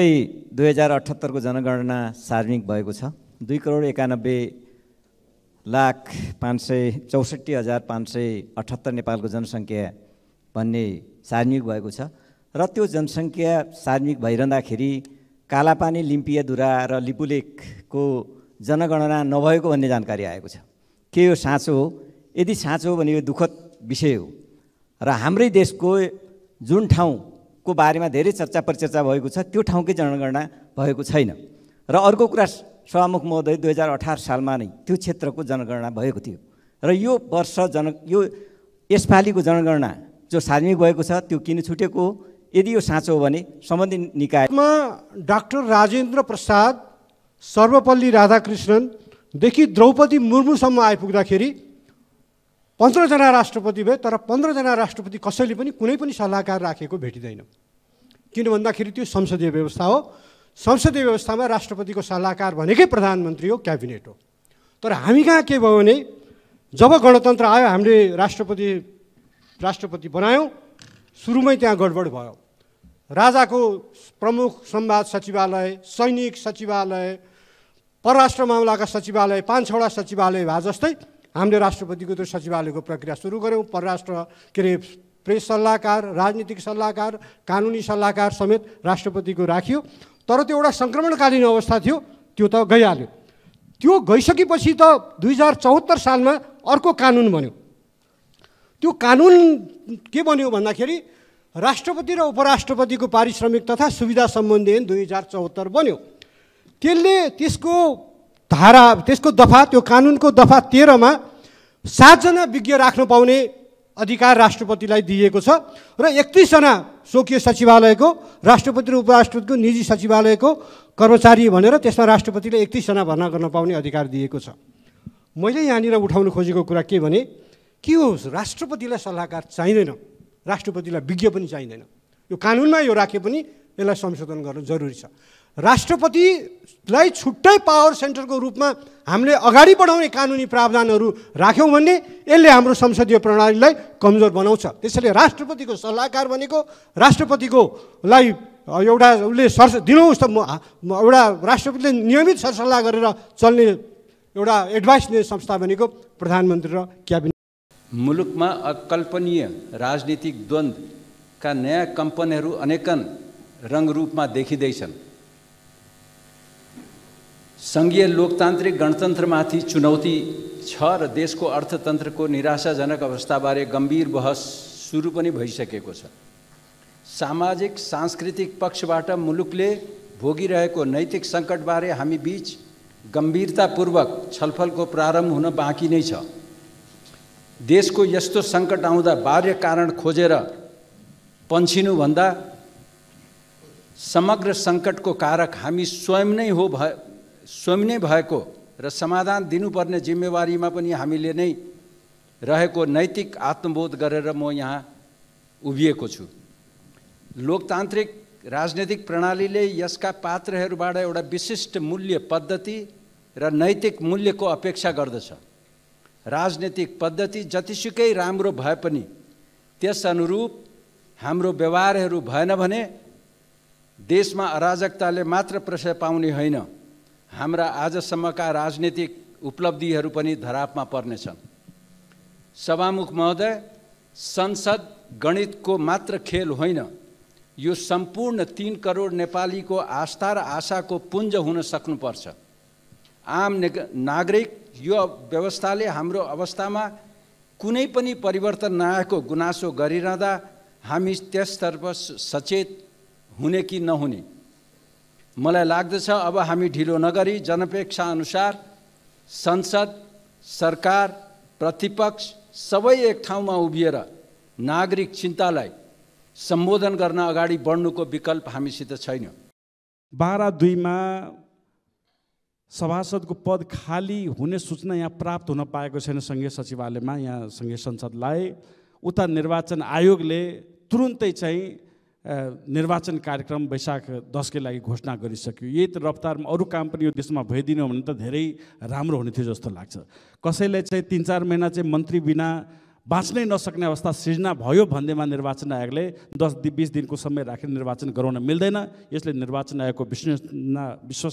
दुई हजार अठहत्तरको जनगणना सार्वजनिक भएको छ दुई करोड एकानब्बे लाख पाँच सय चौसठी हजार पाँच सय अठहत्तर नेपालको जनसङ्ख्या भन्ने सार्वजनिक भएको छ र त्यो जनसङ्ख्या सार्वजनिक भइरहँदाखेरि कालापानी लिम्पियाधुरा र लिपुलेकको जनगणना नभएको भन्ने जानकारी आएको छ के यो साँचो हो यदि साँचो हो भने यो दुःखद विषय हो र हाम्रै देशको जुन ठाउँ को बारेमा धेरै चर्चा परिचर्चा भएको छ त्यो ठाउँकै जनगणना भएको छैन र अर्को कुरा सभामुख महोदय दुई हजार अठार सालमा नै त्यो क्षेत्रको जनगणना भएको थियो र यो वर्ष जन यो यसपालिको जनगणना जो सार्वजनिक भएको छ त्यो किन छुटेको हो यदि यो साँचो हो भने सम्बन्धित निकायमा डाक्टर राजेन्द्र प्रसाद सर्वपल्ली राधाकृष्णनदेखि द्रौपदी मुर्मुसम्म आइपुग्दाखेरि पन्ध्रजना राष्ट्रपति भए तर पन्ध्रजना राष्ट्रपति कसैले पनि कुनै पनि सल्लाहकार राखेको भेटिँदैन किन भन्दाखेरि त्यो संसदीय व्यवस्था हो संसदीय व्यवस्थामा राष्ट्रपतिको सल्लाहकार भनेकै प्रधानमन्त्री हो क्याबिनेट हो तर हामी कहाँ के भयो भने जब गणतन्त्र आयो हामीले राष्ट्रपति राष्ट्रपति बनायौँ सुरुमै त्यहाँ गडबड भयो राजाको प्रमुख संवाद सचिवालय सैनिक सचिवालय परराष्ट्र मामलाका सचिवालय पाँच छवटा सचिवालय भए जस्तै हामीले राष्ट्रपतिको त्यो सचिवालयको प्रक्रिया सुरु गऱ्यौँ परराष्ट्र के अरे प्रेस सल्लाहकार राजनीतिक सल्लाहकार कानुनी सल्लाहकार समेत राष्ट्रपतिको राखियो तर त्यो एउटा सङ्क्रमणकालीन अवस्था थियो त्यो त गइहाल्यो त्यो गइसकेपछि त दुई हजार चौहत्तर सालमा अर्को कानुन बन्यो त्यो कानुन के बन्यो भन्दाखेरि राष्ट्रपति र उपराष्ट्रपतिको पारिश्रमिक तथा सुविधा सम्बन्धी दुई हजार चौहत्तर बन्यो त्यसले त्यसको धारा त्यसको दफा त्यो कानुनको दफा तेह्रमा सातजना विज्ञ राख्न पाउने अधिकार राष्ट्रपतिलाई दिइएको छ र एकतिसजना स्वकीय सचिवालयको राष्ट्रपति र उपराष्ट्रपतिको निजी सचिवालयको कर्मचारी भनेर त्यसमा राष्ट्रपतिले एकतिसजना भर्ना गर्न पाउने अधिकार दिएको छ मैले यहाँनिर उठाउन खोजेको कुरा के भने के होस् राष्ट्रपतिलाई सल्लाहकार चाहिँदैन राष्ट्रपतिलाई विज्ञ पनि चाहिँदैन यो कानुनमा यो राखे पनि यसलाई संशोधन गर्नु जरुरी छ राष्ट्रपतिलाई छुट्टै पावर सेन्टरको रूपमा हामीले अगाडि बढाउने कानुनी प्रावधानहरू राख्यौँ भने यसले हाम्रो संसदीय प्रणालीलाई कमजोर बनाउँछ त्यसैले राष्ट्रपतिको सल्लाहकार भनेको राष्ट्रपतिको लाई एउटा उसले सर त एउटा राष्ट्रपतिले नियमित सरसल्लाह गरेर चल्ने एउटा एडभाइस दिने संस्था भनेको प्रधानमन्त्री र क्याबिनेट मुलुकमा अकल्पनीय राजनीतिक द्वन्द्वका नयाँ कम्पनीहरू अनेकन रङ्गरूपमा देखिँदैछन् सङ्घीय लोकतान्त्रिक गणतन्त्रमाथि चुनौती छ र देशको अर्थतन्त्रको निराशाजनक अवस्थाबारे गम्भीर बहस सुरु पनि भइसकेको छ सामाजिक सांस्कृतिक पक्षबाट मुलुकले भोगिरहेको नैतिक सङ्कटबारे हामी बिच गम्भीरतापूर्वक छलफलको प्रारम्भ हुन बाँकी नै छ देशको यस्तो सङ्कट आउँदा बाह्य कारण खोजेर पन्छिनुभन्दा समग्र सङ्कटको कारक हामी स्वयं नै हो भ स्वयं नै भएको र समाधान दिनुपर्ने जिम्मेवारीमा पनि हामीले नै रहेको नैतिक आत्मबोध गरेर म यहाँ उभिएको छु लोकतान्त्रिक राजनैतिक प्रणालीले यसका पात्रहरूबाट एउटा विशिष्ट मूल्य पद्धति र नैतिक मूल्यको अपेक्षा गर्दछ राजनैतिक पद्धति जतिसुकै राम्रो भए पनि त्यस अनुरूप हाम्रो व्यवहारहरू भएन भने देशमा अराजकताले मात्र प्रशय पाउने होइन हाम्रा आजसम्मका राजनीतिक उपलब्धिहरू पनि धरापमा पर्नेछन् सभामुख महोदय संसद गणितको मात्र खेल होइन यो सम्पूर्ण तिन करोड नेपालीको आस्था र आशाको पुञ्ज हुन सक्नुपर्छ आम नागरिक यो व्यवस्थाले हाम्रो अवस्थामा कुनै पनि परिवर्तन नआएको गुनासो गरिरहँदा हामी त्यसतर्फ सचेत हुने कि नहुने मलाई लाग्दछ अब हामी ढिलो नगरी जनपेक्षा अनुसार संसद सरकार प्रतिपक्ष सबै एक ठाउँमा उभिएर नागरिक चिन्तालाई सम्बोधन गर्न अगाडि बढ्नुको विकल्प हामीसित छैन बाह्र दुईमा सभासदको पद खाली हुने सूचना यहाँ प्राप्त हुन पाएको छैन सङ्घीय सचिवालयमा यहाँ सङ्घीय संसदलाई उता निर्वाचन आयोगले तुरुन्तै चाहिँ निर्वाचन कार्यक्रम वैशाख दसकै लागि घोषणा गरिसक्यो यही त रफ्तारमा अरू काम पनि यो देशमा भइदिनु भने त धेरै राम्रो हुने थियो जस्तो लाग्छ कसैलाई चाहिँ तिन चार महिना चाहिँ मन्त्री बिना बाँच्नै नसक्ने अवस्था सृजना भयो भन्दैमा निर्वाचन आयोगले दस बिस दिनको समय राखेर निर्वाचन गराउन मिल्दैन यसले निर्वाचन आयोगको विश्वसना विश्व